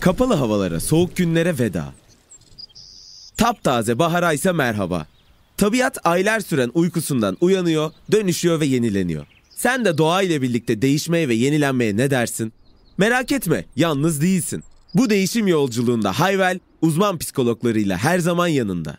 Kapalı havalara, soğuk günlere veda. Taptaze bahara ise merhaba. Tabiat aylar süren uykusundan uyanıyor, dönüşüyor ve yenileniyor. Sen de doğa ile birlikte değişmeye ve yenilenmeye ne dersin? Merak etme, yalnız değilsin. Bu değişim yolculuğunda Hayvel, uzman psikologlarıyla her zaman yanında.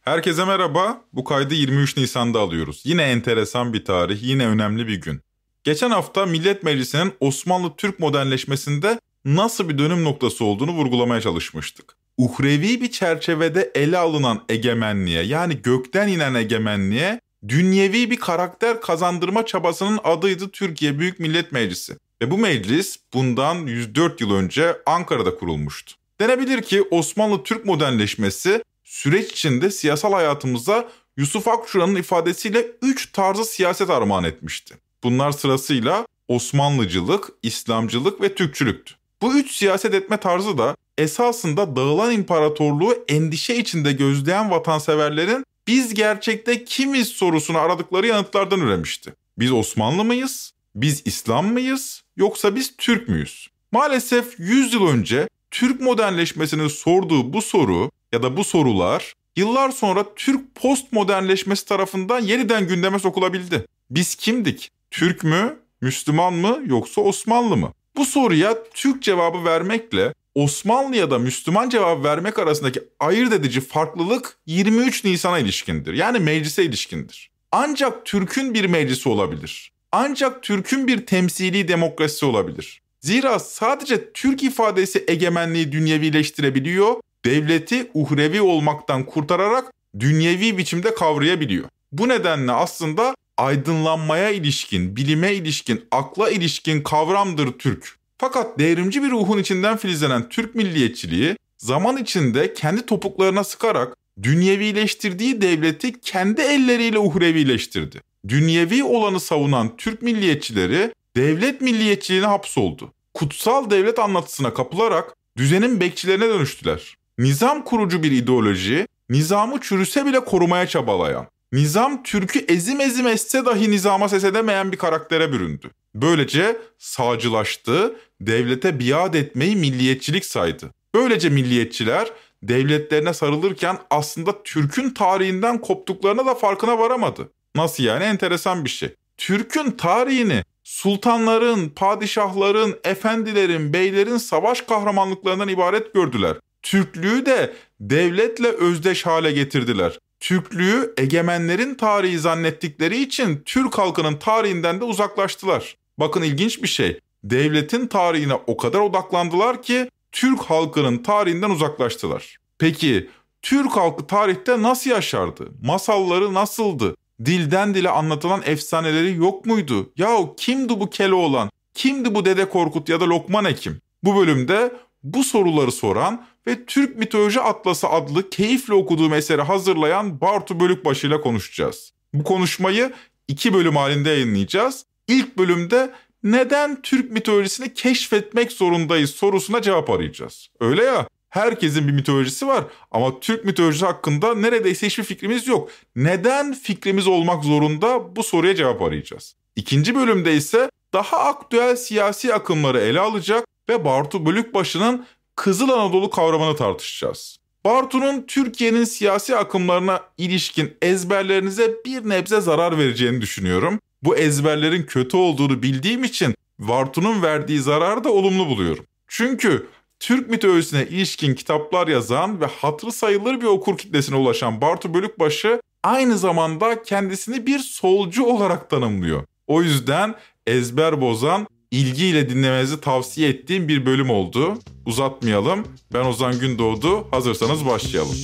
Herkese merhaba. Bu kaydı 23 Nisan'da alıyoruz. Yine enteresan bir tarih, yine önemli bir gün. Geçen hafta Millet Meclisi'nin Osmanlı-Türk modernleşmesinde nasıl bir dönüm noktası olduğunu vurgulamaya çalışmıştık. Uhrevi bir çerçevede ele alınan egemenliğe yani gökten inen egemenliğe dünyevi bir karakter kazandırma çabasının adıydı Türkiye Büyük Millet Meclisi. Ve bu meclis bundan 104 yıl önce Ankara'da kurulmuştu. Denebilir ki Osmanlı-Türk modernleşmesi süreç içinde siyasal hayatımıza Yusuf Akçura'nın ifadesiyle 3 tarzı siyaset armağan etmişti. Bunlar sırasıyla Osmanlıcılık, İslamcılık ve Türkçülüktü. Bu üç siyaset etme tarzı da esasında dağılan imparatorluğu endişe içinde gözleyen vatanseverlerin biz gerçekte kimiz sorusunu aradıkları yanıtlardan üremişti. Biz Osmanlı mıyız? Biz İslam mıyız? Yoksa biz Türk müyüz? Maalesef 100 yıl önce Türk modernleşmesinin sorduğu bu soru ya da bu sorular yıllar sonra Türk postmodernleşmesi tarafından yeniden gündeme sokulabildi. Biz kimdik? Türk mü, Müslüman mı yoksa Osmanlı mı? Bu soruya Türk cevabı vermekle Osmanlı ya da Müslüman cevabı vermek arasındaki ayırt edici farklılık 23 Nisan'a ilişkindir. Yani meclise ilişkindir. Ancak Türk'ün bir meclisi olabilir. Ancak Türk'ün bir temsili demokrasisi olabilir. Zira sadece Türk ifadesi egemenliği dünyevileştirebiliyor, devleti uhrevi olmaktan kurtararak dünyevi biçimde kavrayabiliyor. Bu nedenle aslında aydınlanmaya ilişkin, bilime ilişkin, akla ilişkin kavramdır Türk. Fakat devrimci bir ruhun içinden filizlenen Türk milliyetçiliği zaman içinde kendi topuklarına sıkarak dünyevileştirdiği devleti kendi elleriyle uhrevileştirdi. Dünyevi olanı savunan Türk milliyetçileri devlet milliyetçiliğine hapsoldu. Kutsal devlet anlatısına kapılarak düzenin bekçilerine dönüştüler. Nizam kurucu bir ideoloji, nizamı çürüse bile korumaya çabalayan, Nizam Türk'ü ezim ezim esse dahi nizama ses edemeyen bir karaktere büründü. Böylece sağcılaştı, devlete biat etmeyi milliyetçilik saydı. Böylece milliyetçiler devletlerine sarılırken aslında Türk'ün tarihinden koptuklarına da farkına varamadı. Nasıl yani enteresan bir şey. Türk'ün tarihini sultanların, padişahların, efendilerin, beylerin savaş kahramanlıklarından ibaret gördüler. Türklüğü de devletle özdeş hale getirdiler. Türklüğü egemenlerin tarihi zannettikleri için Türk halkının tarihinden de uzaklaştılar. Bakın ilginç bir şey. Devletin tarihine o kadar odaklandılar ki Türk halkının tarihinden uzaklaştılar. Peki Türk halkı tarihte nasıl yaşardı? Masalları nasıldı? Dilden dile anlatılan efsaneleri yok muydu? Yahu kimdi bu Keloğlan? Kimdi bu Dede Korkut ya da Lokman Hekim? Bu bölümde bu soruları soran ve Türk Mitoloji Atlası adlı keyifle okuduğum eseri hazırlayan Bartu Bölükbaşı ile konuşacağız. Bu konuşmayı iki bölüm halinde yayınlayacağız. İlk bölümde neden Türk mitolojisini keşfetmek zorundayız sorusuna cevap arayacağız. Öyle ya herkesin bir mitolojisi var ama Türk mitolojisi hakkında neredeyse hiçbir fikrimiz yok. Neden fikrimiz olmak zorunda bu soruya cevap arayacağız. İkinci bölümde ise daha aktüel siyasi akımları ele alacak ve Bartu Bölükbaşı'nın Kızıl Anadolu kavramını tartışacağız. Bartu'nun Türkiye'nin siyasi akımlarına ilişkin ezberlerinize bir nebze zarar vereceğini düşünüyorum. Bu ezberlerin kötü olduğunu bildiğim için Bartu'nun verdiği zararı da olumlu buluyorum. Çünkü Türk mitolojisine ilişkin kitaplar yazan ve hatırı sayılır bir okur kitlesine ulaşan Bartu Bölükbaşı aynı zamanda kendisini bir solcu olarak tanımlıyor. O yüzden ezber bozan ilgiyle dinlemenizi tavsiye ettiğim bir bölüm oldu. Uzatmayalım. Ben Ozan Gündoğdu. Hazırsanız başlayalım.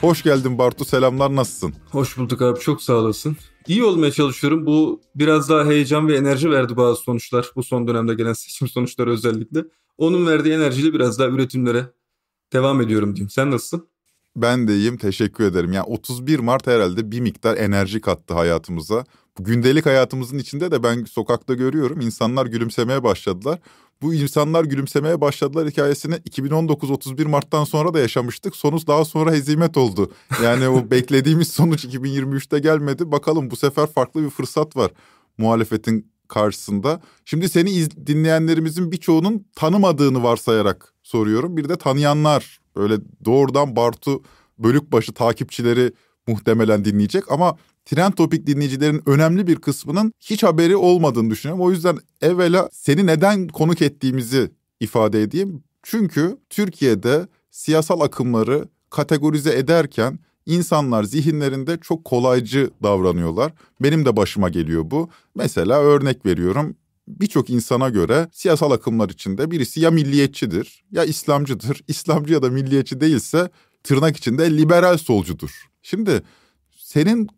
Hoş geldin Bartu. Selamlar. Nasılsın? Hoş bulduk abi. Çok sağ olasın. İyi olmaya çalışıyorum. Bu biraz daha heyecan ve enerji verdi bazı sonuçlar. Bu son dönemde gelen seçim sonuçları özellikle. Onun verdiği enerjiyle biraz daha üretimlere, devam ediyorum diyeyim. Sen nasılsın? Ben de iyiyim teşekkür ederim. Yani 31 Mart herhalde bir miktar enerji kattı hayatımıza. Bu gündelik hayatımızın içinde de ben sokakta görüyorum insanlar gülümsemeye başladılar. Bu insanlar gülümsemeye başladılar hikayesini 2019-31 Mart'tan sonra da yaşamıştık. Sonuç daha sonra hezimet oldu. Yani o beklediğimiz sonuç 2023'te gelmedi. Bakalım bu sefer farklı bir fırsat var muhalefetin karşısında. Şimdi seni iz- dinleyenlerimizin birçoğunun tanımadığını varsayarak soruyorum. Bir de tanıyanlar böyle doğrudan Bartu Bölükbaşı takipçileri muhtemelen dinleyecek ama Trend Topik dinleyicilerin önemli bir kısmının hiç haberi olmadığını düşünüyorum. O yüzden evvela seni neden konuk ettiğimizi ifade edeyim. Çünkü Türkiye'de siyasal akımları kategorize ederken insanlar zihinlerinde çok kolaycı davranıyorlar. Benim de başıma geliyor bu. Mesela örnek veriyorum birçok insana göre siyasal akımlar içinde birisi ya milliyetçidir ya İslamcıdır. İslamcı ya da milliyetçi değilse tırnak içinde liberal solcudur. Şimdi senin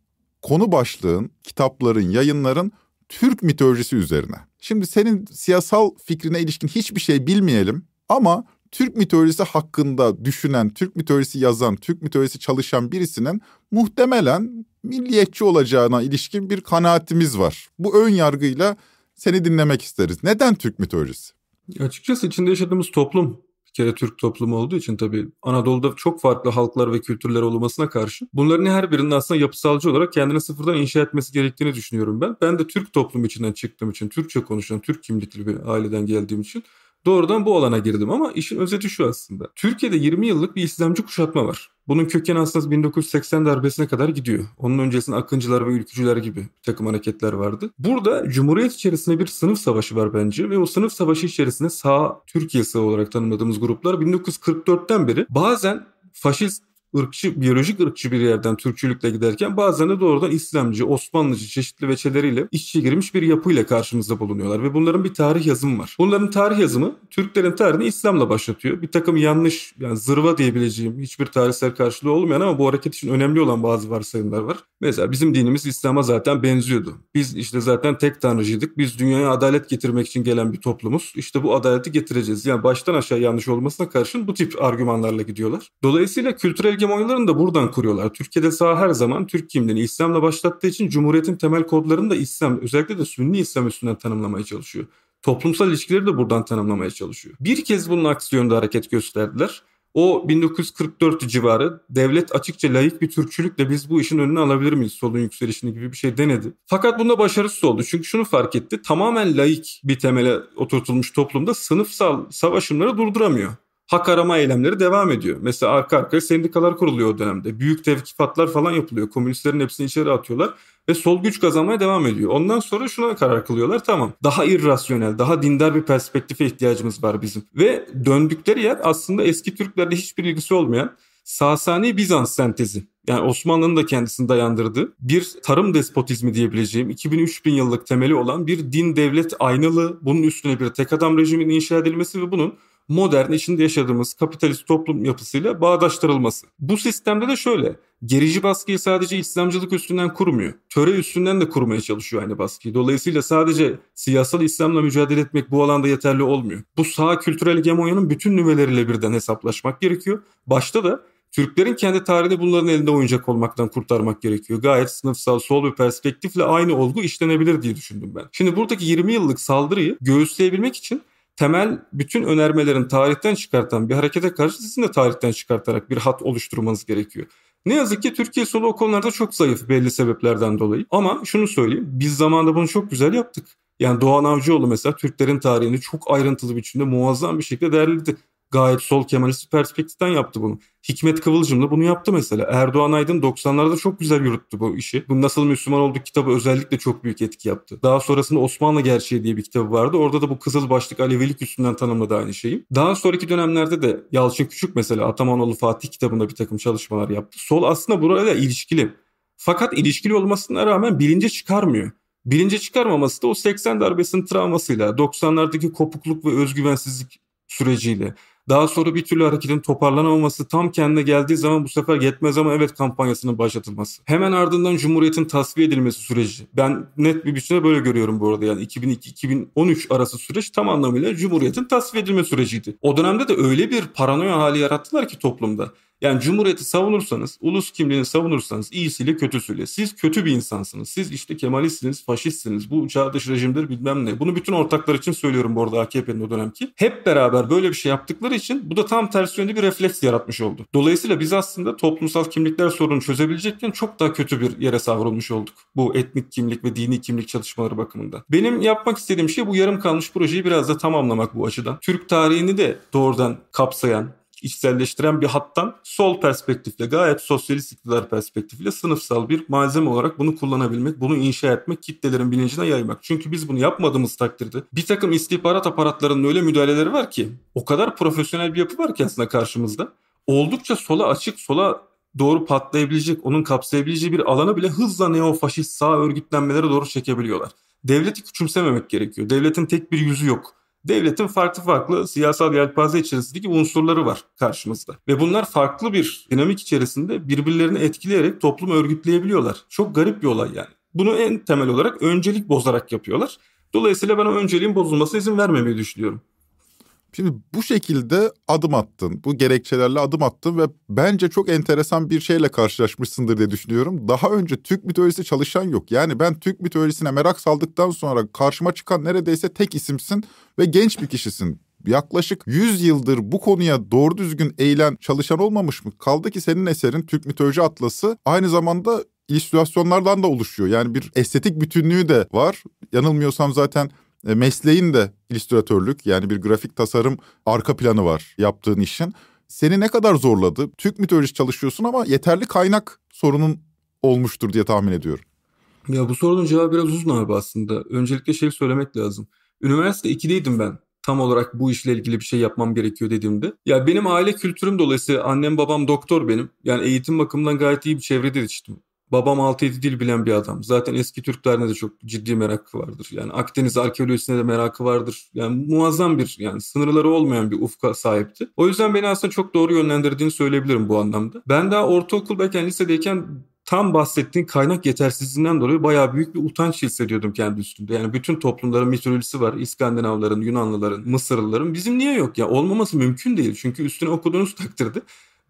konu başlığın, kitapların, yayınların Türk mitolojisi üzerine. Şimdi senin siyasal fikrine ilişkin hiçbir şey bilmeyelim ama Türk mitolojisi hakkında düşünen, Türk mitolojisi yazan, Türk mitolojisi çalışan birisinin muhtemelen milliyetçi olacağına ilişkin bir kanaatimiz var. Bu ön yargıyla seni dinlemek isteriz. Neden Türk mitolojisi? Açıkçası içinde yaşadığımız toplum bir kere Türk toplumu olduğu için tabii Anadolu'da çok farklı halklar ve kültürler olmasına karşı bunların her birinin aslında yapısalcı olarak kendini sıfırdan inşa etmesi gerektiğini düşünüyorum ben. Ben de Türk toplumu içinden çıktığım için, Türkçe konuşan, Türk kimlikli bir aileden geldiğim için Doğrudan bu alana girdim ama işin özeti şu aslında. Türkiye'de 20 yıllık bir İslamcı kuşatma var. Bunun kökeni aslında 1980 darbesine kadar gidiyor. Onun öncesinde akıncılar ve ülkücüler gibi takım hareketler vardı. Burada Cumhuriyet içerisinde bir sınıf savaşı var bence ve o sınıf savaşı içerisinde sağ Türkiye sağı olarak tanımladığımız gruplar 1944'ten beri bazen faşist ırkçı, biyolojik ırkçı bir yerden Türkçülükle giderken bazen de doğrudan İslamcı, Osmanlıcı çeşitli veçeleriyle işçi girmiş bir yapıyla karşımızda bulunuyorlar ve bunların bir tarih yazımı var. Bunların tarih yazımı Türklerin tarihini İslam'la başlatıyor. Bir takım yanlış yani zırva diyebileceğim hiçbir tarihsel karşılığı olmayan ama bu hareket için önemli olan bazı varsayımlar var. Mesela bizim dinimiz İslam'a zaten benziyordu. Biz işte zaten tek tanrıcıydık. Biz dünyaya adalet getirmek için gelen bir toplumuz. İşte bu adaleti getireceğiz. Yani baştan aşağı yanlış olmasına karşın bu tip argümanlarla gidiyorlar. Dolayısıyla kültürel Türk da buradan kuruyorlar. Türkiye'de sağ her zaman Türk kimliğini İslam'la başlattığı için Cumhuriyet'in temel kodlarını da İslam, özellikle de Sünni İslam üstünden tanımlamaya çalışıyor. Toplumsal ilişkileri de buradan tanımlamaya çalışıyor. Bir kez bunun aksi hareket gösterdiler. O 1944 civarı devlet açıkça layık bir Türkçülükle biz bu işin önüne alabilir miyiz solun yükselişini gibi bir şey denedi. Fakat bunda başarısız oldu. Çünkü şunu fark etti. Tamamen layık bir temele oturtulmuş toplumda sınıfsal savaşımları durduramıyor hak arama eylemleri devam ediyor. Mesela arka arkaya sendikalar kuruluyor o dönemde. Büyük tevkifatlar falan yapılıyor. Komünistlerin hepsini içeri atıyorlar ve sol güç kazanmaya devam ediyor. Ondan sonra şuna karar kılıyorlar. Tamam daha irrasyonel, daha dindar bir perspektife ihtiyacımız var bizim. Ve döndükleri yer aslında eski Türklerle hiçbir ilgisi olmayan Sasani Bizans sentezi. Yani Osmanlı'nın da kendisini dayandırdığı bir tarım despotizmi diyebileceğim 2000-3000 yıllık temeli olan bir din devlet aynalı bunun üstüne bir tek adam rejiminin inşa edilmesi ve bunun modern içinde yaşadığımız kapitalist toplum yapısıyla bağdaştırılması. Bu sistemde de şöyle gerici baskıyı sadece İslamcılık üstünden kurmuyor. Töre üstünden de kurmaya çalışıyor aynı baskıyı. Dolayısıyla sadece siyasal İslam'la mücadele etmek bu alanda yeterli olmuyor. Bu sağ kültürel hegemonyanın bütün nüveleriyle birden hesaplaşmak gerekiyor. Başta da Türklerin kendi tarihini bunların elinde oyuncak olmaktan kurtarmak gerekiyor. Gayet sınıfsal, sol bir perspektifle aynı olgu işlenebilir diye düşündüm ben. Şimdi buradaki 20 yıllık saldırıyı göğüsleyebilmek için temel bütün önermelerin tarihten çıkartan bir harekete karşı sizin de tarihten çıkartarak bir hat oluşturmanız gerekiyor. Ne yazık ki Türkiye solu o konularda çok zayıf belli sebeplerden dolayı. Ama şunu söyleyeyim biz zamanında bunu çok güzel yaptık. Yani Doğan Avcıoğlu mesela Türklerin tarihini çok ayrıntılı biçimde muazzam bir şekilde derledi gayet sol Kemalist perspektiften yaptı bunu. Hikmet Kıvılcım da bunu yaptı mesela. Erdoğan Aydın 90'larda çok güzel yürüttü bu işi. Bu Nasıl Müslüman Olduk kitabı özellikle çok büyük etki yaptı. Daha sonrasında Osmanlı Gerçeği diye bir kitabı vardı. Orada da bu kızıl başlık Alevilik üstünden tanımladı aynı şeyi. Daha sonraki dönemlerde de Yalçın Küçük mesela Atamanoğlu Fatih kitabında bir takım çalışmalar yaptı. Sol aslında burayla ilişkili. Fakat ilişkili olmasına rağmen bilince çıkarmıyor. Bilince çıkarmaması da o 80 darbesinin travmasıyla, 90'lardaki kopukluk ve özgüvensizlik süreciyle daha sonra bir türlü hareketin toparlanamaması tam kendine geldiği zaman bu sefer yetmez ama evet kampanyasının başlatılması. Hemen ardından Cumhuriyet'in tasfiye edilmesi süreci. Ben net bir biçimde böyle görüyorum bu arada yani 2002-2013 arası süreç tam anlamıyla Cumhuriyet'in tasfiye edilme süreciydi. O dönemde de öyle bir paranoya hali yarattılar ki toplumda. Yani cumhuriyeti savunursanız, ulus kimliğini savunursanız iyisiyle kötüsüyle. Siz kötü bir insansınız. Siz işte Kemalistsiniz, faşistsiniz. Bu çağ dışı rejimdir bilmem ne. Bunu bütün ortaklar için söylüyorum bu arada AKP'nin o dönemki. Hep beraber böyle bir şey yaptıkları için bu da tam tersi yönde bir refleks yaratmış oldu. Dolayısıyla biz aslında toplumsal kimlikler sorunu çözebilecekken çok daha kötü bir yere savrulmuş olduk. Bu etnik kimlik ve dini kimlik çalışmaları bakımından. Benim yapmak istediğim şey bu yarım kalmış projeyi biraz da tamamlamak bu açıdan. Türk tarihini de doğrudan kapsayan, içselleştiren bir hattan sol perspektifle gayet sosyalist iktidar perspektifiyle sınıfsal bir malzeme olarak bunu kullanabilmek, bunu inşa etmek, kitlelerin bilincine yaymak. Çünkü biz bunu yapmadığımız takdirde bir takım istihbarat aparatlarının öyle müdahaleleri var ki o kadar profesyonel bir yapı var ki aslında karşımızda. Oldukça sola açık, sola doğru patlayabilecek, onun kapsayabileceği bir alana bile hızla neofaşist sağ örgütlenmelere doğru çekebiliyorlar. Devleti küçümsememek gerekiyor. Devletin tek bir yüzü yok devletin farklı farklı siyasal yelpaze içerisindeki unsurları var karşımızda. Ve bunlar farklı bir dinamik içerisinde birbirlerini etkileyerek toplumu örgütleyebiliyorlar. Çok garip bir olay yani. Bunu en temel olarak öncelik bozarak yapıyorlar. Dolayısıyla ben o önceliğin bozulmasına izin vermemeyi düşünüyorum. Şimdi bu şekilde adım attın, bu gerekçelerle adım attın ve bence çok enteresan bir şeyle karşılaşmışsındır diye düşünüyorum. Daha önce Türk mitolojisi çalışan yok. Yani ben Türk mitolojisine merak saldıktan sonra karşıma çıkan neredeyse tek isimsin ve genç bir kişisin. Yaklaşık 100 yıldır bu konuya doğru düzgün eğilen çalışan olmamış mı? Kaldı ki senin eserin Türk Mitoloji Atlası aynı zamanda illüstrasyonlardan da oluşuyor. Yani bir estetik bütünlüğü de var. Yanılmıyorsam zaten e, mesleğin de illüstratörlük yani bir grafik tasarım arka planı var yaptığın işin. Seni ne kadar zorladı? Türk mitolojisi çalışıyorsun ama yeterli kaynak sorunun olmuştur diye tahmin ediyorum. Ya bu sorunun cevabı biraz uzun abi aslında. Öncelikle şey söylemek lazım. Üniversite 2'deydim ben tam olarak bu işle ilgili bir şey yapmam gerekiyor dediğimde. Ya benim aile kültürüm dolayısıyla annem babam doktor benim. Yani eğitim bakımından gayet iyi bir çevrede yetiştim. Babam 6-7 dil bilen bir adam. Zaten eski Türklerine de çok ciddi merakı vardır. Yani Akdeniz arkeolojisine de merakı vardır. Yani muazzam bir yani sınırları olmayan bir ufka sahipti. O yüzden beni aslında çok doğru yönlendirdiğini söyleyebilirim bu anlamda. Ben daha ortaokuldayken, lisedeyken tam bahsettiğin kaynak yetersizliğinden dolayı bayağı büyük bir utanç hissediyordum kendi üstünde. Yani bütün toplumların mitolojisi var. İskandinavların, Yunanlıların, Mısırlıların. Bizim niye yok ya? Olmaması mümkün değil. Çünkü üstüne okuduğunuz takdirde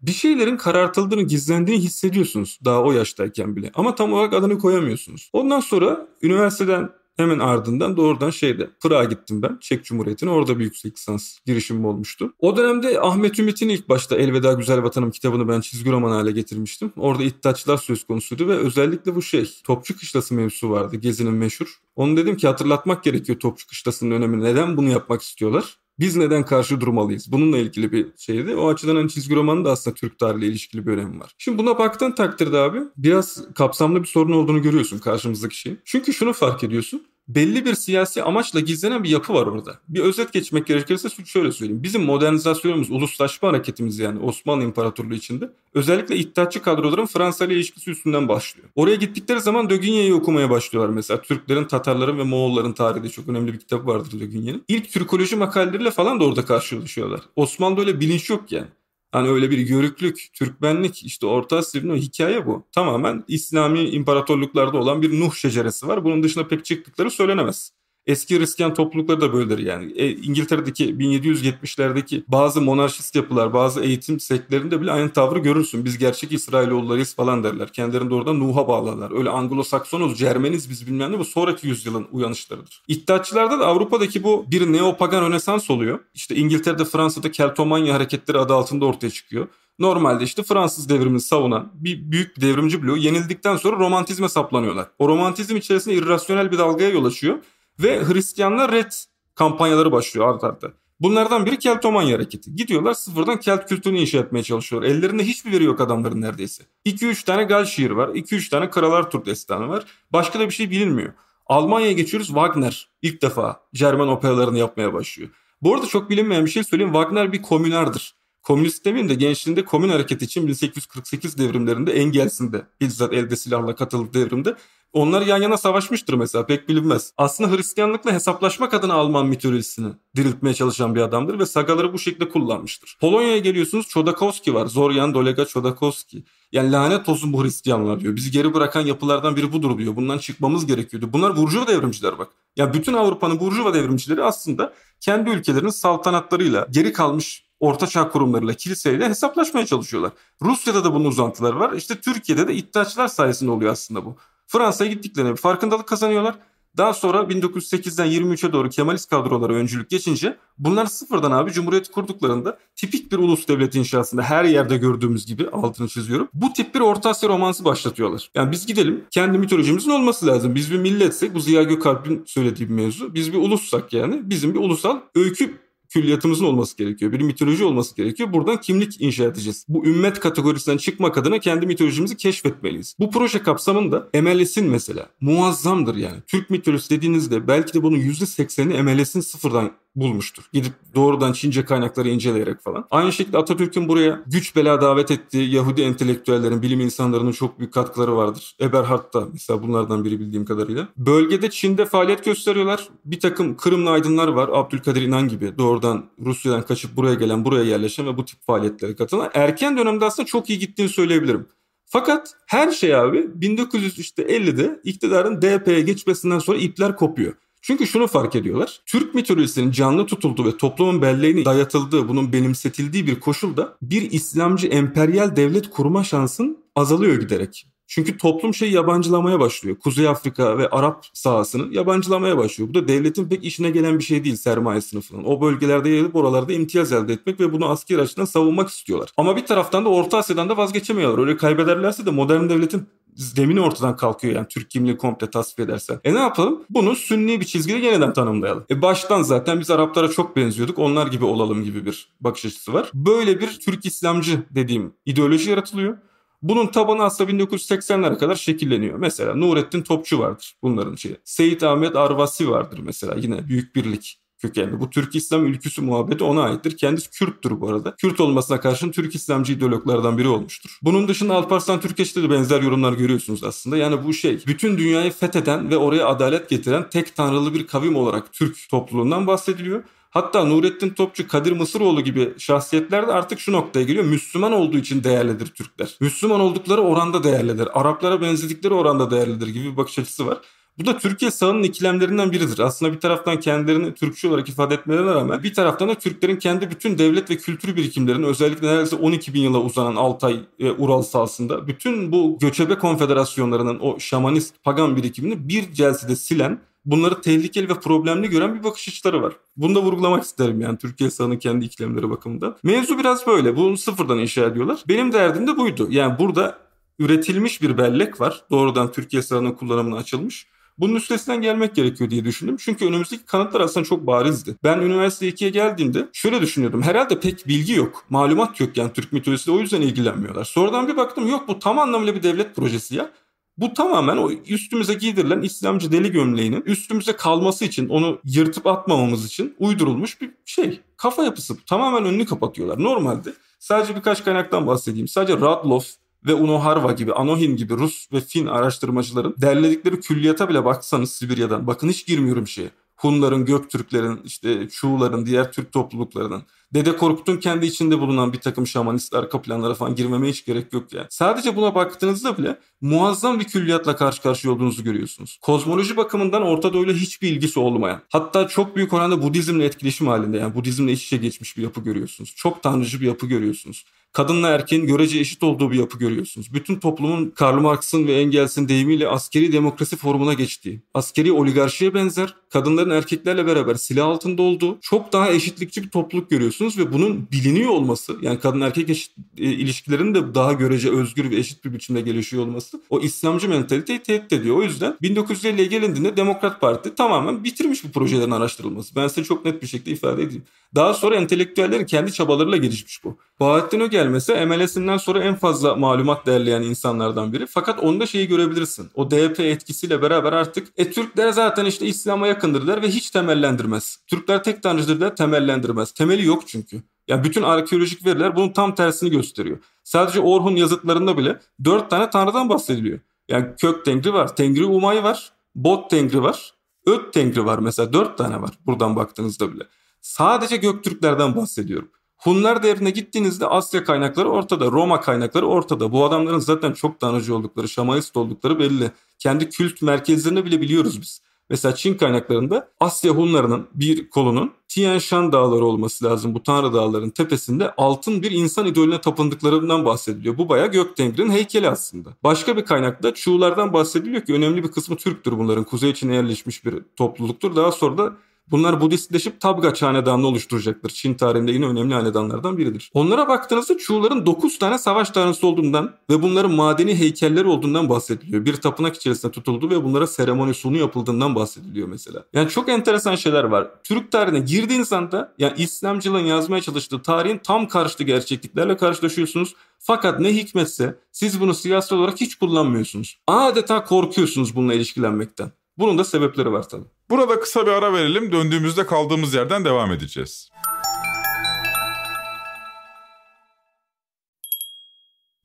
bir şeylerin karartıldığını, gizlendiğini hissediyorsunuz daha o yaştayken bile. Ama tam olarak adını koyamıyorsunuz. Ondan sonra üniversiteden Hemen ardından doğrudan şeyde Pırağa gittim ben. Çek Cumhuriyeti'ne orada bir yüksek lisans girişimim olmuştu. O dönemde Ahmet Ümit'in ilk başta Elveda Güzel Vatanım kitabını ben çizgi roman hale getirmiştim. Orada iddiaçlar söz konusuydu ve özellikle bu şey Topçu Kışlası mevzusu vardı Gezi'nin meşhur. Onu dedim ki hatırlatmak gerekiyor Topçu Kışlası'nın önemini. Neden bunu yapmak istiyorlar? biz neden karşı durmalıyız? Bununla ilgili bir şeydi. O açıdan hani çizgi romanın da aslında Türk tarihiyle ilişkili bir önemi var. Şimdi buna baktığın takdirde abi biraz kapsamlı bir sorun olduğunu görüyorsun karşımızdaki şeyin. Çünkü şunu fark ediyorsun belli bir siyasi amaçla gizlenen bir yapı var orada. Bir özet geçmek gerekirse şöyle söyleyeyim. Bizim modernizasyonumuz, uluslaşma hareketimiz yani Osmanlı İmparatorluğu içinde özellikle iddiatçı kadroların Fransa ile ilişkisi üstünden başlıyor. Oraya gittikleri zaman Dögünye'yi okumaya başlıyorlar mesela. Türklerin, Tatarların ve Moğolların tarihi çok önemli bir kitap vardır Dögünye'nin. İlk Türkoloji makaleleriyle falan da orada karşılaşıyorlar. Osmanlı öyle bilinç yok yani. Hani öyle bir yörüklük, Türkmenlik, işte Orta Asya'nın o hikaye bu. Tamamen İslami imparatorluklarda olan bir Nuh şeceresi var. Bunun dışında pek çıktıkları söylenemez. Eski Hristiyan toplulukları da böyledir yani. E, İngiltere'deki 1770'lerdeki bazı monarşist yapılar, bazı eğitim sektlerinde bile aynı tavrı görürsün. Biz gerçek İsrailoğullarıyız falan derler. Kendilerini doğrudan Nuh'a bağlarlar. Öyle Anglo-Saksonuz, Cermeniz biz bilmem ne bu sonraki yüzyılın uyanışlarıdır. İttihatçılarda da Avrupa'daki bu bir neopagan rönesans oluyor. İşte İngiltere'de, Fransa'da Keltomanya hareketleri adı altında ortaya çıkıyor. Normalde işte Fransız devrimini savunan bir büyük bir devrimci bloğu yenildikten sonra romantizme saplanıyorlar. O romantizm içerisinde irrasyonel bir dalgaya yol açıyor ve Hristiyanlar red kampanyaları başlıyor art arda. Bunlardan biri Keltomanya hareketi. Gidiyorlar sıfırdan Kelt kültürünü inşa etmeye çalışıyorlar. Ellerinde hiçbir veri yok adamların neredeyse. 2-3 tane Gal şiir var. 2-3 tane Karalar Türk destanı var. Başka da bir şey bilinmiyor. Almanya'ya geçiyoruz Wagner ilk defa Jerman operalarını yapmaya başlıyor. Bu arada çok bilinmeyen bir şey söyleyeyim. Wagner bir komünardır. Komünist demeyeyim de gençliğinde komün hareketi için 1848 devrimlerinde Engels'in de bizzat elde silahla katıldığı devrimde onlar yan yana savaşmıştır mesela pek bilinmez. Aslında Hristiyanlıkla hesaplaşmak adına Alman mitolojisini diriltmeye çalışan bir adamdır ve sagaları bu şekilde kullanmıştır. Polonya'ya geliyorsunuz Chodakowski var. Zoryan Dolega Chodakowski. Yani lanet olsun bu Hristiyanlar diyor. Bizi geri bırakan yapılardan biri budur diyor. Bundan çıkmamız gerekiyordu. Bunlar burjuva devrimciler bak. Ya yani bütün Avrupa'nın burjuva devrimcileri aslında kendi ülkelerinin saltanatlarıyla geri kalmış Orta Çağ kurumlarıyla, kiliseyle hesaplaşmaya çalışıyorlar. Rusya'da da bunun uzantıları var. İşte Türkiye'de de iddiaçlar sayesinde oluyor aslında bu. Fransa'ya gittiklerine bir farkındalık kazanıyorlar. Daha sonra 1908'den 23'e doğru Kemalist kadrolara öncülük geçince bunlar sıfırdan abi Cumhuriyet kurduklarında tipik bir ulus devlet inşasında her yerde gördüğümüz gibi altını çiziyorum. Bu tip bir Orta Asya romansı başlatıyorlar. Yani biz gidelim kendi mitolojimizin olması lazım. Biz bir milletsek bu Ziya Gökalp'in söylediği bir mevzu. Biz bir ulussak yani bizim bir ulusal öykü külliyatımızın olması gerekiyor. Bir mitoloji olması gerekiyor. Buradan kimlik inşa edeceğiz. Bu ümmet kategorisinden çıkmak adına kendi mitolojimizi keşfetmeliyiz. Bu proje kapsamında MLS'in mesela muazzamdır yani. Türk mitolojisi dediğinizde belki de bunun %80'i MLS'in sıfırdan bulmuştur. Gidip doğrudan Çince kaynakları inceleyerek falan. Aynı şekilde Atatürk'ün buraya güç bela davet ettiği Yahudi entelektüellerin, bilim insanlarının çok büyük katkıları vardır. Eberhard da mesela bunlardan biri bildiğim kadarıyla. Bölgede Çin'de faaliyet gösteriyorlar. Bir takım Kırımlı aydınlar var. Abdülkadir İnan gibi doğrudan Rusya'dan kaçıp buraya gelen, buraya yerleşen ve bu tip faaliyetlere katılan. Erken dönemde aslında çok iyi gittiğini söyleyebilirim. Fakat her şey abi 1950'de iktidarın DP'ye geçmesinden sonra ipler kopuyor. Çünkü şunu fark ediyorlar. Türk mitolojisinin canlı tutulduğu ve toplumun belleğini dayatıldığı, bunun benimsetildiği bir koşulda bir İslamcı emperyal devlet kurma şansın azalıyor giderek. Çünkü toplum şey yabancılamaya başlıyor. Kuzey Afrika ve Arap sahasını yabancılamaya başlıyor. Bu da devletin pek işine gelen bir şey değil sermaye sınıfının. O bölgelerde yayılıp oralarda imtiyaz elde etmek ve bunu asker açıdan savunmak istiyorlar. Ama bir taraftan da Orta Asya'dan da vazgeçemiyorlar. Öyle kaybederlerse de modern devletin zemin ortadan kalkıyor yani Türk kimliği komple tasfiye edersen. E ne yapalım? Bunu sünni bir çizgide yeniden tanımlayalım. E baştan zaten biz Araplara çok benziyorduk. Onlar gibi olalım gibi bir bakış açısı var. Böyle bir Türk İslamcı dediğim ideoloji yaratılıyor. Bunun tabanı aslında 1980'lere kadar şekilleniyor. Mesela Nurettin Topçu vardır bunların şeyi. Seyit Ahmet Arvasi vardır mesela yine Büyük Birlik kökenli. Bu Türk İslam ülküsü muhabbeti ona aittir. Kendisi Kürttür bu arada. Kürt olmasına karşın Türk İslamcı ideologlardan biri olmuştur. Bunun dışında Alparslan Türkeş'te de benzer yorumlar görüyorsunuz aslında. Yani bu şey bütün dünyayı fetheden ve oraya adalet getiren tek tanrılı bir kavim olarak Türk topluluğundan bahsediliyor. Hatta Nurettin Topçu, Kadir Mısıroğlu gibi şahsiyetler de artık şu noktaya geliyor. Müslüman olduğu için değerlidir Türkler. Müslüman oldukları oranda değerlidir. Araplara benzedikleri oranda değerlidir gibi bir bakış açısı var. Bu da Türkiye sağının ikilemlerinden biridir. Aslında bir taraftan kendilerini Türkçü olarak ifade etmelerine rağmen bir taraftan da Türklerin kendi bütün devlet ve kültür birikimlerini özellikle neredeyse 12 bin yıla uzanan Altay e, Ural sahasında bütün bu göçebe konfederasyonlarının o şamanist pagan birikimini bir celsede silen bunları tehlikeli ve problemli gören bir bakış açıları var. Bunu da vurgulamak isterim yani Türkiye sahanın kendi ikilemleri bakımında. Mevzu biraz böyle. Bunu sıfırdan inşa ediyorlar. Benim derdim de buydu. Yani burada üretilmiş bir bellek var. Doğrudan Türkiye sahanın kullanımına açılmış. Bunun üstesinden gelmek gerekiyor diye düşündüm. Çünkü önümüzdeki kanıtlar aslında çok barizdi. Ben üniversite 2'ye geldiğimde şöyle düşünüyordum. Herhalde pek bilgi yok. Malumat yok yani Türk mitolojisiyle o yüzden ilgilenmiyorlar. Sonradan bir baktım yok bu tam anlamıyla bir devlet projesi ya. Bu tamamen o üstümüze giydirilen İslamcı deli gömleğinin üstümüze kalması için onu yırtıp atmamamız için uydurulmuş bir şey. Kafa yapısı tamamen önünü kapatıyorlar. Normalde sadece birkaç kaynaktan bahsedeyim. Sadece Radloff ve Unoharva gibi, Anohin gibi Rus ve Fin araştırmacıların derledikleri külliyata bile baksanız Sibirya'dan. Bakın hiç girmiyorum şeye. Hunların, Göktürklerin, işte Çuğların, diğer Türk topluluklarının Dede Korkut'un kendi içinde bulunan bir takım şamanist arka planlara falan girmemeye hiç gerek yok yani. Sadece buna baktığınızda bile muazzam bir külliyatla karşı karşıya olduğunuzu görüyorsunuz. Kozmoloji bakımından Orta Doğu'yla hiçbir ilgisi olmayan, hatta çok büyük oranda Budizmle etkileşim halinde yani Budizmle iç içe geçmiş bir yapı görüyorsunuz. Çok tanrıcı bir yapı görüyorsunuz kadınla erkeğin görece eşit olduğu bir yapı görüyorsunuz. Bütün toplumun Karl Marx'ın ve Engels'in deyimiyle askeri demokrasi formuna geçtiği, askeri oligarşiye benzer, kadınların erkeklerle beraber silah altında olduğu, çok daha eşitlikçi bir topluluk görüyorsunuz yapıyorsunuz ve bunun biliniyor olması yani kadın erkek eşit, e, ilişkilerinin de daha görece özgür ve eşit bir biçimde gelişiyor olması o İslamcı mentaliteyi tehdit ediyor. O yüzden 1950'ye gelindiğinde Demokrat Parti tamamen bitirmiş bu projelerin araştırılması. Ben size çok net bir şekilde ifade edeyim. Daha sonra entelektüellerin kendi çabalarıyla gelişmiş bu. Bahattin Ögel mesela MLS'inden sonra en fazla malumat derleyen insanlardan biri. Fakat onda şeyi görebilirsin. O DP etkisiyle beraber artık e Türkler zaten işte İslam'a yakındırlar ve hiç temellendirmez. Türkler tek tanrıcıdır der temellendirmez. Temeli yok çünkü. ya bütün arkeolojik veriler bunun tam tersini gösteriyor. Sadece Orhun yazıtlarında bile dört tane tanrıdan bahsediliyor. Yani kök tengri var, tengri umay var, bot tengri var, öt tengri var mesela dört tane var buradan baktığınızda bile. Sadece Göktürklerden bahsediyorum. Hunlar devrine gittiğinizde Asya kaynakları ortada, Roma kaynakları ortada. Bu adamların zaten çok tanrıcı oldukları, şamanist oldukları belli. Kendi kült merkezlerini bile biliyoruz biz. Mesela Çin kaynaklarında Asya Hunlarının bir kolunun Tian Shan dağları olması lazım. Bu tanrı dağların tepesinde altın bir insan idolüne tapındıklarından bahsediliyor. Bu bayağı gök Göktengri'nin heykeli aslında. Başka bir kaynakta Çuğlardan bahsediliyor ki önemli bir kısmı Türktür bunların. Kuzey Çin'e yerleşmiş bir topluluktur. Daha sonra da Bunlar Budistleşip Tabgaç hanedanını oluşturacaktır. Çin tarihinde yine önemli hanedanlardan biridir. Onlara baktığınızda Çuğların 9 tane savaş tanrısı olduğundan ve bunların madeni heykeller olduğundan bahsediliyor. Bir tapınak içerisinde tutuldu ve bunlara seremoni sunu yapıldığından bahsediliyor mesela. Yani çok enteresan şeyler var. Türk tarihine girdiğiniz anda yani İslamcılığın yazmaya çalıştığı tarihin tam karşıtı gerçekliklerle karşılaşıyorsunuz. Fakat ne hikmetse siz bunu siyasi olarak hiç kullanmıyorsunuz. Adeta korkuyorsunuz bununla ilişkilenmekten. Bunun da sebepleri var tabii. Burada kısa bir ara verelim. Döndüğümüzde kaldığımız yerden devam edeceğiz.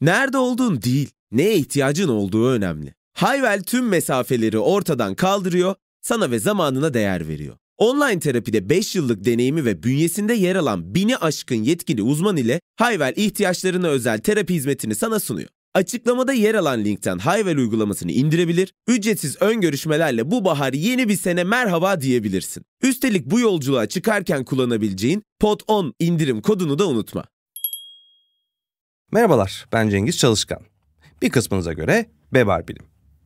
Nerede olduğun değil, neye ihtiyacın olduğu önemli. Hayvel tüm mesafeleri ortadan kaldırıyor, sana ve zamanına değer veriyor. Online terapide 5 yıllık deneyimi ve bünyesinde yer alan bini aşkın yetkili uzman ile Hayvel ihtiyaçlarına özel terapi hizmetini sana sunuyor. Açıklamada yer alan linkten Hayvel uygulamasını indirebilir, ücretsiz ön görüşmelerle bu bahar yeni bir sene merhaba diyebilirsin. Üstelik bu yolculuğa çıkarken kullanabileceğin POD10 indirim kodunu da unutma. Merhabalar, ben Cengiz Çalışkan. Bir kısmınıza göre Bebar Bilim.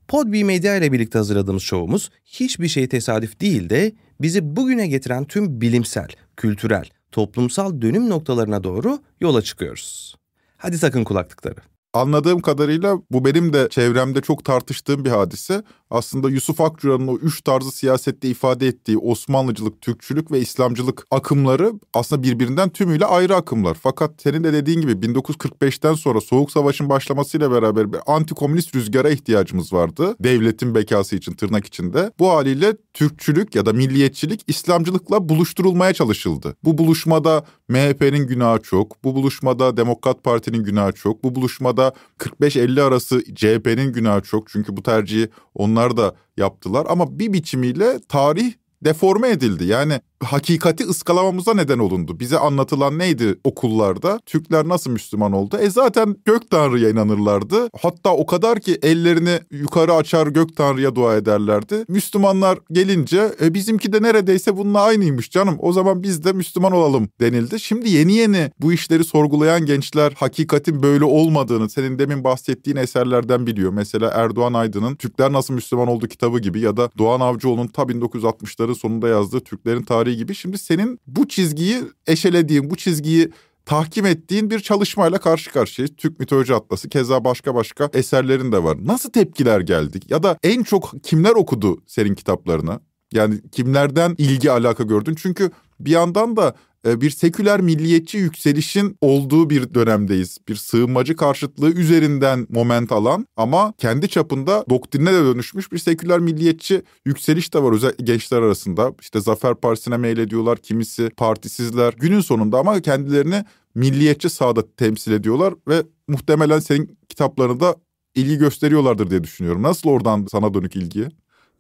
Podbi medya ile birlikte hazırladığımız şovumuz hiçbir şey tesadüf değil de bizi bugüne getiren tüm bilimsel, kültürel, toplumsal dönüm noktalarına doğru yola çıkıyoruz. Hadi sakın kulaklıkları. Anladığım kadarıyla bu benim de çevremde çok tartıştığım bir hadise aslında Yusuf Akçura'nın o üç tarzı siyasette ifade ettiği Osmanlıcılık, Türkçülük ve İslamcılık akımları aslında birbirinden tümüyle ayrı akımlar. Fakat senin de dediğin gibi 1945'ten sonra Soğuk Savaş'ın başlamasıyla beraber bir antikomünist rüzgara ihtiyacımız vardı. Devletin bekası için tırnak içinde. Bu haliyle Türkçülük ya da milliyetçilik İslamcılıkla buluşturulmaya çalışıldı. Bu buluşmada MHP'nin günahı çok, bu buluşmada Demokrat Parti'nin günahı çok, bu buluşmada 45-50 arası CHP'nin günahı çok. Çünkü bu tercihi onlar onlar da yaptılar ama bir biçimiyle tarih deforme edildi. Yani hakikati ıskalamamıza neden olundu. Bize anlatılan neydi okullarda? Türkler nasıl Müslüman oldu? E zaten gök tanrıya inanırlardı. Hatta o kadar ki ellerini yukarı açar gök tanrıya dua ederlerdi. Müslümanlar gelince e, bizimki de neredeyse bununla aynıymış canım. O zaman biz de Müslüman olalım denildi. Şimdi yeni yeni bu işleri sorgulayan gençler hakikatin böyle olmadığını senin demin bahsettiğin eserlerden biliyor. Mesela Erdoğan Aydın'ın Türkler Nasıl Müslüman Oldu kitabı gibi ya da Doğan Avcıoğlu'nun ta 1960'ların sonunda yazdığı Türklerin Tarihi tarihi gibi şimdi senin bu çizgiyi eşelediğin, bu çizgiyi tahkim ettiğin bir çalışmayla karşı karşıyayız. Türk mitoloji atlası keza başka başka eserlerin de var. Nasıl tepkiler geldik ya da en çok kimler okudu senin kitaplarını yani kimlerden ilgi alaka gördün? Çünkü bir yandan da e, bir seküler milliyetçi yükselişin olduğu bir dönemdeyiz. Bir sığınmacı karşıtlığı üzerinden moment alan ama kendi çapında doktrine de dönüşmüş bir seküler milliyetçi yükseliş de var özellikle gençler arasında. İşte Zafer Partisi'ne meylediyorlar, kimisi partisizler. Günün sonunda ama kendilerini milliyetçi sahada temsil ediyorlar ve muhtemelen senin kitaplarını da ilgi gösteriyorlardır diye düşünüyorum. Nasıl oradan sana dönük ilgi?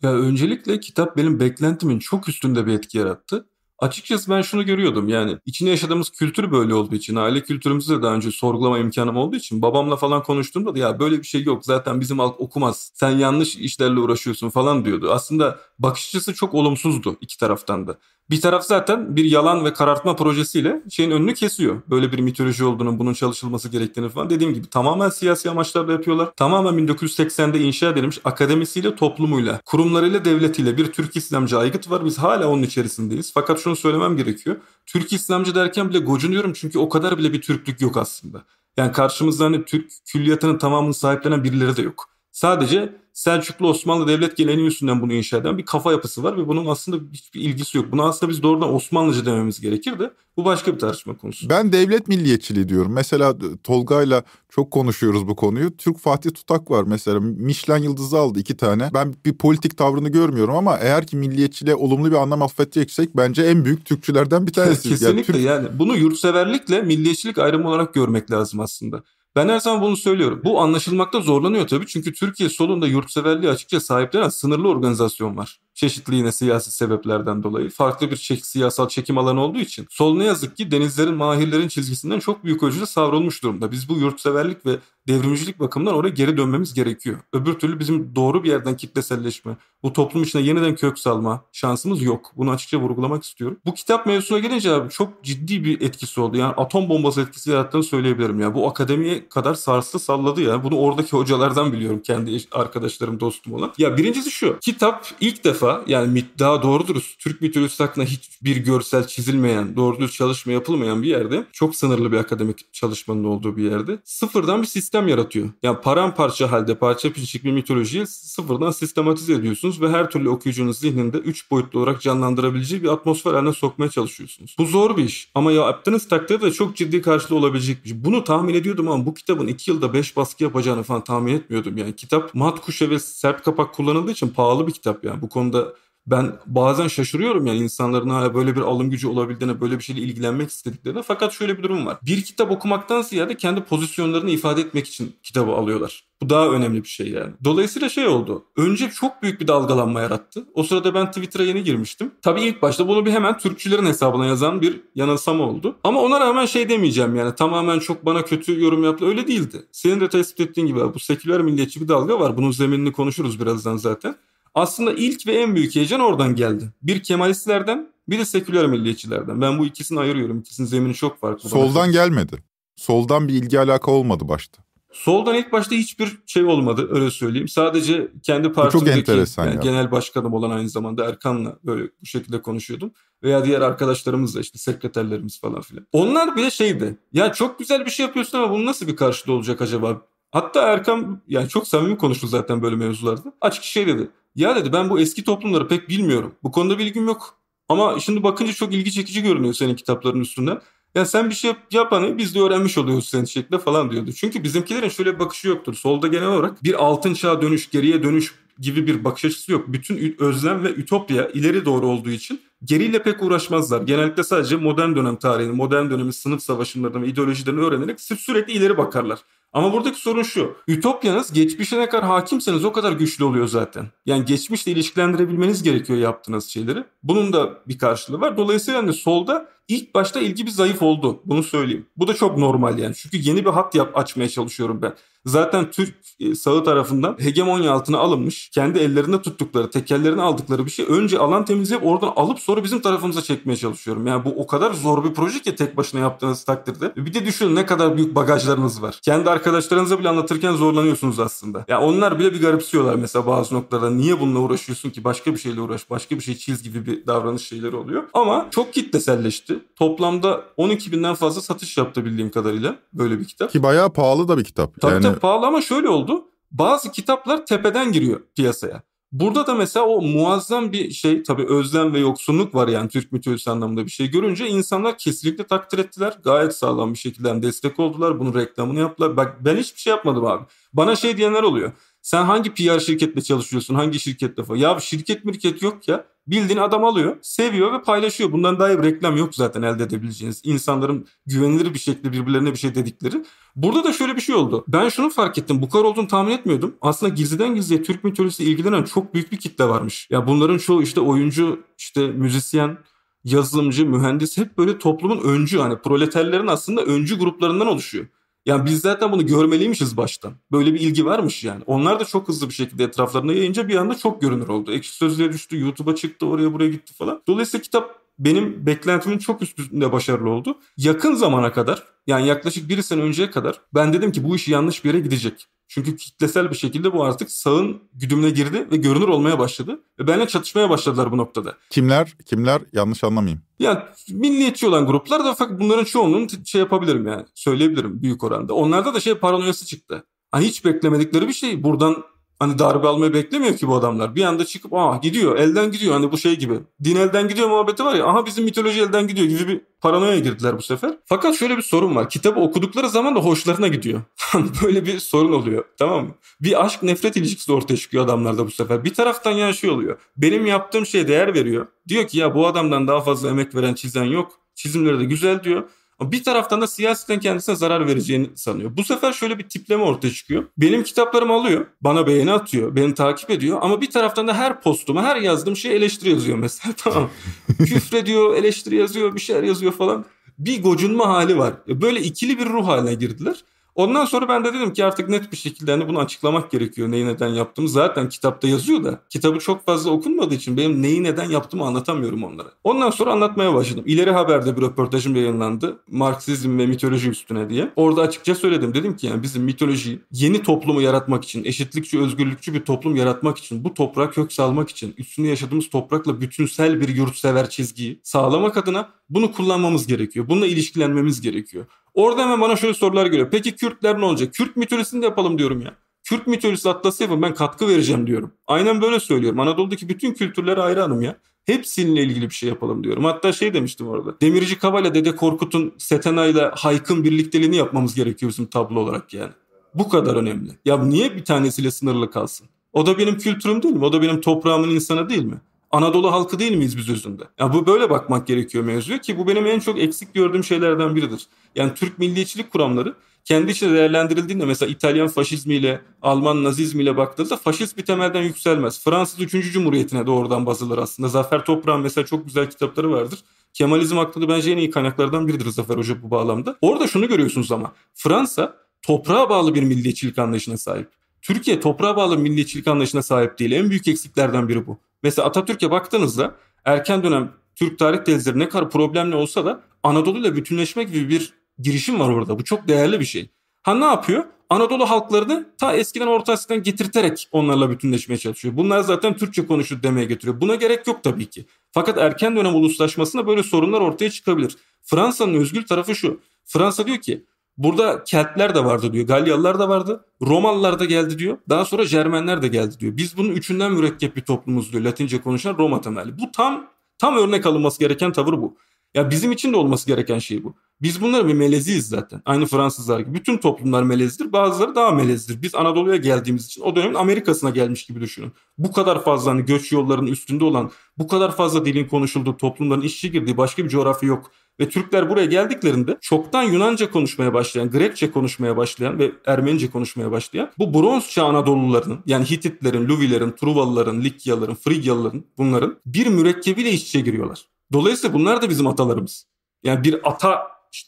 Ya öncelikle kitap benim beklentimin çok üstünde bir etki yarattı. Açıkçası ben şunu görüyordum yani içine yaşadığımız kültür böyle olduğu için aile kültürümüzü de daha önce sorgulama imkanım olduğu için babamla falan konuştuğumda da ya böyle bir şey yok zaten bizim halk okumaz sen yanlış işlerle uğraşıyorsun falan diyordu. Aslında bakış açısı çok olumsuzdu iki taraftan da. Bir taraf zaten bir yalan ve karartma projesiyle şeyin önünü kesiyor. Böyle bir mitoloji olduğunu, bunun çalışılması gerektiğini falan dediğim gibi tamamen siyasi amaçlarla yapıyorlar. Tamamen 1980'de inşa edilmiş akademisiyle, toplumuyla, kurumlarıyla, devletiyle bir Türk İslamcı aygıt var. Biz hala onun içerisindeyiz. Fakat şunu söylemem gerekiyor. Türk İslamcı derken bile gocunuyorum çünkü o kadar bile bir Türklük yok aslında. Yani karşımızda hani Türk külliyatının tamamını sahiplenen birileri de yok. Sadece Selçuklu Osmanlı devlet geleneği üstünden bunu inşa eden bir kafa yapısı var ve bunun aslında hiçbir ilgisi yok. Buna aslında biz doğrudan Osmanlıcı dememiz gerekirdi. bu başka bir tartışma konusu. Ben devlet milliyetçiliği diyorum. Mesela e, Tolga'yla çok konuşuyoruz bu konuyu. Türk Fatih Tutak var mesela. Michelin yıldızı aldı iki tane. Ben bir politik tavrını görmüyorum ama eğer ki milliyetçiliğe olumlu bir anlam affedeceksek bence en büyük Türkçülerden bir tanesi. Kesinlikle yani, Türk... yani bunu yurtseverlikle milliyetçilik ayrımı olarak görmek lazım aslında. Ben her zaman bunu söylüyorum. Bu anlaşılmakta zorlanıyor tabii çünkü Türkiye solunda yurtseverliği açıkça sahiplenen sınırlı organizasyon var çeşitli yine siyasi sebeplerden dolayı farklı bir çek, siyasal çekim alanı olduğu için sol ne yazık ki denizlerin mahirlerin çizgisinden çok büyük ölçüde savrulmuş durumda. Biz bu yurtseverlik ve devrimcilik bakımından oraya geri dönmemiz gerekiyor. Öbür türlü bizim doğru bir yerden kitleselleşme, bu toplum içine yeniden kök salma şansımız yok. Bunu açıkça vurgulamak istiyorum. Bu kitap mevzusuna gelince abi çok ciddi bir etkisi oldu. Yani atom bombası etkisi yarattığını söyleyebilirim ya. Bu akademiye kadar sarstı salladı ya. Bunu oradaki hocalardan biliyorum kendi arkadaşlarım, dostum olan. Ya birincisi şu. Kitap ilk defa defa yani daha doğru Türk mitolojisi hakkında hiçbir görsel çizilmeyen, doğru çalışma yapılmayan bir yerde çok sınırlı bir akademik çalışmanın olduğu bir yerde sıfırdan bir sistem yaratıyor. Yani paramparça halde parça pinçik bir mitolojiyi sıfırdan sistematize ediyorsunuz ve her türlü okuyucunun zihninde üç boyutlu olarak canlandırabileceği bir atmosfer haline sokmaya çalışıyorsunuz. Bu zor bir iş ama ya yaptığınız takdirde çok ciddi karşılığı olabilecek bir iş. Bunu tahmin ediyordum ama bu kitabın 2 yılda beş baskı yapacağını falan tahmin etmiyordum. Yani kitap mat kuşa ve sert kapak kullanıldığı için pahalı bir kitap yani. Bu konuda anlamda ben bazen şaşırıyorum yani insanların hala böyle bir alım gücü olabildiğine, böyle bir şeyle ilgilenmek istediklerine. Fakat şöyle bir durum var. Bir kitap okumaktan ziyade kendi pozisyonlarını ifade etmek için kitabı alıyorlar. Bu daha önemli bir şey yani. Dolayısıyla şey oldu. Önce çok büyük bir dalgalanma yarattı. O sırada ben Twitter'a yeni girmiştim. Tabii ilk başta bunu bir hemen Türkçülerin hesabına yazan bir yanılsama oldu. Ama ona rağmen şey demeyeceğim yani tamamen çok bana kötü yorum yaptı. Öyle değildi. Senin de tespit ettiğin gibi bu seküler milliyetçi bir dalga var. Bunun zeminini konuşuruz birazdan zaten. Aslında ilk ve en büyük heyecan oradan geldi. Bir Kemalistlerden bir de seküler milliyetçilerden. Ben bu ikisini ayırıyorum. İkisinin zemini çok farklı. Soldan bana. gelmedi. Soldan bir ilgi alaka olmadı başta. Soldan ilk başta hiçbir şey olmadı öyle söyleyeyim. Sadece kendi partimdeki yani genel başkanım olan aynı zamanda Erkan'la böyle bu şekilde konuşuyordum. Veya diğer arkadaşlarımızla işte sekreterlerimiz falan filan. Onlar bile şeydi. Ya çok güzel bir şey yapıyorsun ama bunun nasıl bir karşılığı olacak acaba? Hatta Erkan yani çok samimi konuştu zaten böyle mevzularda. Açık şey dedi. Ya dedi ben bu eski toplumları pek bilmiyorum. Bu konuda bilgim yok. Ama şimdi bakınca çok ilgi çekici görünüyor senin kitapların üstünden. Ya sen bir şey yap hani biz de öğrenmiş oluyoruz senin şekilde falan diyordu. Çünkü bizimkilerin şöyle bir bakışı yoktur. Solda genel olarak bir altın çağa dönüş, geriye dönüş gibi bir bakış açısı yok. Bütün özlem ve ütopya ileri doğru olduğu için geriyle pek uğraşmazlar. Genellikle sadece modern dönem tarihini, modern dönemin sınıf savaşlarını ve ideolojilerini öğrenerek sürekli ileri bakarlar. Ama buradaki sorun şu. Ütopyanız geçmişe ne kadar hakimseniz o kadar güçlü oluyor zaten. Yani geçmişle ilişkilendirebilmeniz gerekiyor yaptığınız şeyleri. Bunun da bir karşılığı var. Dolayısıyla hani solda İlk başta ilgi bir zayıf oldu. Bunu söyleyeyim. Bu da çok normal yani. Çünkü yeni bir hat yap açmaya çalışıyorum ben. Zaten Türk e, sağı tarafından hegemonya altına alınmış. Kendi ellerinde tuttukları, tekerlerini aldıkları bir şey. Önce alan temizleyip oradan alıp sonra bizim tarafımıza çekmeye çalışıyorum. Yani bu o kadar zor bir proje ki tek başına yaptığınız takdirde. E, bir de düşünün ne kadar büyük bagajlarınız var. Kendi arkadaşlarınıza bile anlatırken zorlanıyorsunuz aslında. Ya yani onlar bile bir garipsiyorlar mesela bazı noktalarda. Niye bununla uğraşıyorsun ki? Başka bir şeyle uğraş, başka bir şey çiz gibi bir davranış şeyleri oluyor. Ama çok kitleselleşti toplamda 12 binden fazla satış yaptı bildiğim kadarıyla böyle bir kitap. Ki bayağı pahalı da bir kitap. Tabii yani... tabii pahalı ama şöyle oldu. Bazı kitaplar tepeden giriyor piyasaya. Burada da mesela o muazzam bir şey tabii özlem ve yoksunluk var yani Türk mitolojisi anlamında bir şey görünce insanlar kesinlikle takdir ettiler. Gayet sağlam bir şekilde destek oldular. Bunun reklamını yaptılar. Bak ben hiçbir şey yapmadım abi. Bana şey diyenler oluyor. Sen hangi PR şirketle çalışıyorsun? Hangi şirketle falan? Ya şirket mirket yok ya. Bildiğin adam alıyor, seviyor ve paylaşıyor. Bundan daha iyi bir reklam yok zaten elde edebileceğiniz. İnsanların güvenilir bir şekilde birbirlerine bir şey dedikleri. Burada da şöyle bir şey oldu. Ben şunu fark ettim. Bu kadar olduğunu tahmin etmiyordum. Aslında gizliden gizliye Türk mitolojisiyle ilgilenen çok büyük bir kitle varmış. Ya bunların çoğu işte oyuncu, işte müzisyen, yazılımcı, mühendis hep böyle toplumun öncü hani proleterlerin aslında öncü gruplarından oluşuyor. Yani biz zaten bunu görmeliymişiz baştan. Böyle bir ilgi varmış yani. Onlar da çok hızlı bir şekilde etraflarına yayınca bir anda çok görünür oldu. Ekşi Sözlüğe düştü, YouTube'a çıktı, oraya buraya gitti falan. Dolayısıyla kitap benim beklentimin çok üstünde başarılı oldu. Yakın zamana kadar yani yaklaşık bir sene önceye kadar ben dedim ki bu iş yanlış bir yere gidecek. Çünkü kitlesel bir şekilde bu artık sağın güdümüne girdi ve görünür olmaya başladı. Ve benimle çatışmaya başladılar bu noktada. Kimler? Kimler? Yanlış anlamayayım. Yani milliyetçi olan gruplar da fakat bunların çoğunluğunu şey yapabilirim yani söyleyebilirim büyük oranda. Onlarda da şey paranoyası çıktı. Hani hiç beklemedikleri bir şey buradan Hani darbe almayı beklemiyor ki bu adamlar. Bir anda çıkıp aa gidiyor elden gidiyor. Hani bu şey gibi. Din elden gidiyor muhabbeti var ya. Aha bizim mitoloji elden gidiyor gibi bir paranoya girdiler bu sefer. Fakat şöyle bir sorun var. Kitabı okudukları zaman da hoşlarına gidiyor. Hani böyle bir sorun oluyor. Tamam mı? Bir aşk nefret ilişkisi ortaya çıkıyor adamlarda bu sefer. Bir taraftan yani şey oluyor. Benim yaptığım şeye değer veriyor. Diyor ki ya bu adamdan daha fazla emek veren çizen yok. Çizimleri de güzel diyor bir taraftan da siyasetten kendisine zarar vereceğini sanıyor. Bu sefer şöyle bir tipleme ortaya çıkıyor. Benim kitaplarımı alıyor, bana beğeni atıyor, beni takip ediyor ama bir taraftan da her postuma, her yazdığım şeye eleştiri yazıyor mesela. Tamam. Küfrediyor, eleştiri yazıyor, bir şeyler yazıyor falan. Bir gocunma hali var. Böyle ikili bir ruh haline girdiler. Ondan sonra ben de dedim ki artık net bir şekilde hani bunu açıklamak gerekiyor neyi neden yaptım. Zaten kitapta yazıyor da kitabı çok fazla okunmadığı için benim neyi neden yaptığımı anlatamıyorum onlara. Ondan sonra anlatmaya başladım. İleri Haber'de bir röportajım yayınlandı. Marksizm ve mitoloji üstüne diye. Orada açıkça söyledim. Dedim ki yani bizim mitoloji yeni toplumu yaratmak için, eşitlikçi, özgürlükçü bir toplum yaratmak için, bu toprağa kök salmak için, üstünde yaşadığımız toprakla bütünsel bir yurtsever çizgiyi sağlamak adına bunu kullanmamız gerekiyor. Bununla ilişkilenmemiz gerekiyor. Orada hemen bana şöyle sorular geliyor. Peki Kürtler ne olacak? Kürt mitolojisini de yapalım diyorum ya. Kürt mitolojisi atlası yapın ben katkı vereceğim diyorum. Aynen böyle söylüyorum. Anadolu'daki bütün kültürlere hayranım ya. Hepsininle ilgili bir şey yapalım diyorum. Hatta şey demiştim orada. Demirci Kaba ile Dede Korkut'un Setena ile Hayk'ın birlikteliğini yapmamız gerekiyor bizim tablo olarak yani. Bu kadar önemli. Ya niye bir tanesiyle sınırlı kalsın? O da benim kültürüm değil mi? O da benim toprağımın insanı değil mi? Anadolu halkı değil miyiz biz özünde? Ya bu böyle bakmak gerekiyor mevzuya ki bu benim en çok eksik gördüğüm şeylerden biridir. Yani Türk milliyetçilik kuramları kendi içinde değerlendirildiğinde mesela İtalyan faşizmiyle, Alman nazizmiyle baktığında faşist bir temelden yükselmez. Fransız 3. Cumhuriyeti'ne doğrudan bazılır aslında. Zafer Toprağ'ın mesela çok güzel kitapları vardır. Kemalizm hakkında bence en iyi kaynaklardan biridir Zafer Hoca bu bağlamda. Orada şunu görüyorsunuz ama Fransa toprağa bağlı bir milliyetçilik anlayışına sahip. Türkiye toprağa bağlı milliyetçilik anlayışına sahip değil. En büyük eksiklerden biri bu. Mesela Atatürk'e baktığınızda erken dönem Türk tarih tezleri ne kadar problemli olsa da Anadolu'yla bütünleşme gibi bir girişim var orada. Bu çok değerli bir şey. Ha ne yapıyor? Anadolu halklarını ta eskiden Orta Asya'dan getirterek onlarla bütünleşmeye çalışıyor. Bunlar zaten Türkçe konuşur demeye getiriyor. Buna gerek yok tabii ki. Fakat erken dönem uluslaşmasında böyle sorunlar ortaya çıkabilir. Fransa'nın özgür tarafı şu. Fransa diyor ki Burada Keltler de vardı diyor. Galyalılar da vardı. Romalılar da geldi diyor. Daha sonra Cermenler de geldi diyor. Biz bunun üçünden mürekkep bir toplumuz diyor. Latince konuşan Roma temelli. Bu tam tam örnek alınması gereken tavır bu. Ya bizim için de olması gereken şey bu. Biz bunlar bir meleziyiz zaten. Aynı Fransızlar gibi. Bütün toplumlar melezdir. Bazıları daha melezdir. Biz Anadolu'ya geldiğimiz için o dönemin Amerika'sına gelmiş gibi düşünün. Bu kadar fazla hani göç yollarının üstünde olan, bu kadar fazla dilin konuşulduğu, toplumların işçi girdiği başka bir coğrafya yok. Ve Türkler buraya geldiklerinde çoktan Yunanca konuşmaya başlayan, Grekçe konuşmaya başlayan ve Ermenice konuşmaya başlayan bu bronz çağ Anadolu'larının yani Hititlerin, Luvilerin, Truvalıların, Likyaların, Frigyalıların bunların bir mürekkebiyle iç içe giriyorlar. Dolayısıyla bunlar da bizim atalarımız. Yani bir ata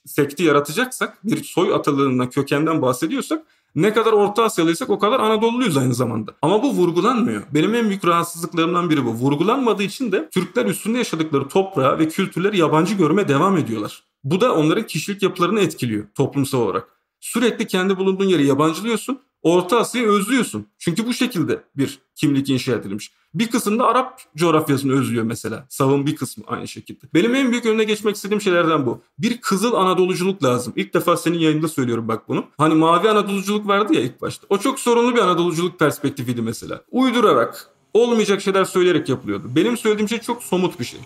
sekti yaratacaksak, bir soy atalığından, kökenden bahsediyorsak ne kadar Orta Asyalıysak o kadar Anadolu'luyuz aynı zamanda. Ama bu vurgulanmıyor. Benim en büyük rahatsızlıklarımdan biri bu. Vurgulanmadığı için de Türkler üstünde yaşadıkları toprağı ve kültürleri yabancı görme devam ediyorlar. Bu da onların kişilik yapılarını etkiliyor toplumsal olarak. Sürekli kendi bulunduğun yeri yabancılıyorsun Orta Asya'yı özlüyorsun. Çünkü bu şekilde bir kimlik inşa edilmiş. Bir kısım da Arap coğrafyasını özlüyor mesela. Savun bir kısmı aynı şekilde. Benim en büyük önüne geçmek istediğim şeylerden bu. Bir kızıl Anadoluculuk lazım. İlk defa senin yayında söylüyorum bak bunu. Hani mavi Anadoluculuk vardı ya ilk başta. O çok sorunlu bir Anadoluculuk perspektifiydi mesela. Uydurarak, olmayacak şeyler söyleyerek yapılıyordu. Benim söylediğim şey çok somut bir şey.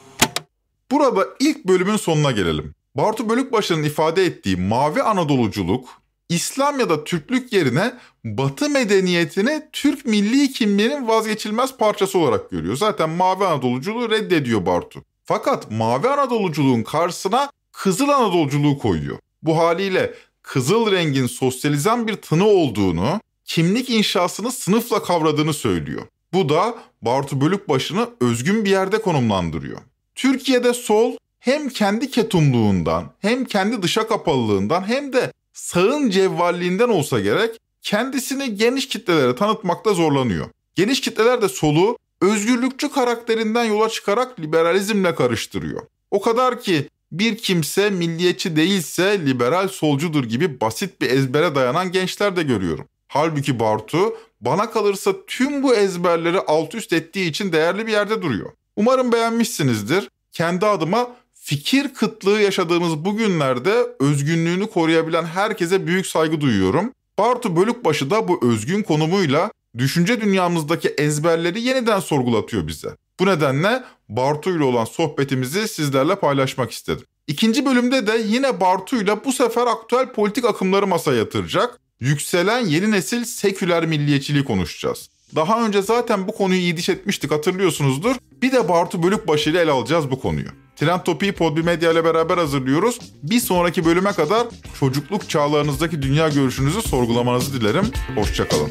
Burada ilk bölümün sonuna gelelim. Bartu Bölükbaşı'nın ifade ettiği mavi Anadoluculuk İslam ya da Türklük yerine Batı medeniyetini Türk milli kimliğinin vazgeçilmez parçası olarak görüyor. Zaten Mavi Anadoluculuğu reddediyor Bartu. Fakat Mavi Anadoluculuğun karşısına Kızıl Anadoluculuğu koyuyor. Bu haliyle kızıl rengin sosyalizan bir tını olduğunu, kimlik inşasını sınıfla kavradığını söylüyor. Bu da Bartu Bölükbaşı'nı özgün bir yerde konumlandırıyor. Türkiye'de sol hem kendi ketumluğundan hem kendi dışa kapalılığından hem de sağın cevvalliğinden olsa gerek kendisini geniş kitlelere tanıtmakta zorlanıyor. Geniş kitleler de solu özgürlükçü karakterinden yola çıkarak liberalizmle karıştırıyor. O kadar ki bir kimse milliyetçi değilse liberal solcudur gibi basit bir ezbere dayanan gençler de görüyorum. Halbuki Bartu bana kalırsa tüm bu ezberleri alt üst ettiği için değerli bir yerde duruyor. Umarım beğenmişsinizdir. Kendi adıma fikir kıtlığı yaşadığımız bugünlerde özgünlüğünü koruyabilen herkese büyük saygı duyuyorum. Bartu Bölükbaşı da bu özgün konumuyla düşünce dünyamızdaki ezberleri yeniden sorgulatıyor bize. Bu nedenle Bartu ile olan sohbetimizi sizlerle paylaşmak istedim. İkinci bölümde de yine Bartu ile bu sefer aktüel politik akımları masaya yatıracak. Yükselen yeni nesil seküler milliyetçiliği konuşacağız. Daha önce zaten bu konuyu iyi diş etmiştik hatırlıyorsunuzdur. Bir de Bartu Bölükbaşı ile ele alacağız bu konuyu. Trend Topi'yi Podbi Medya ile beraber hazırlıyoruz. Bir sonraki bölüme kadar çocukluk çağlarınızdaki dünya görüşünüzü sorgulamanızı dilerim. Hoşçakalın.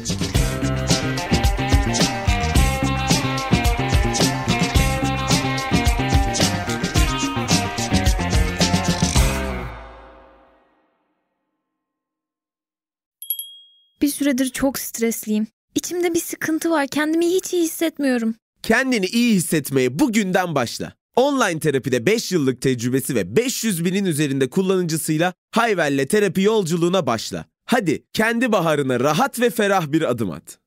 Bir süredir çok stresliyim. İçimde bir sıkıntı var. Kendimi hiç iyi hissetmiyorum. Kendini iyi hissetmeye bugünden başla. Online terapide 5 yıllık tecrübesi ve 500 binin üzerinde kullanıcısıyla Hayvel'le terapi yolculuğuna başla. Hadi kendi baharına rahat ve ferah bir adım at.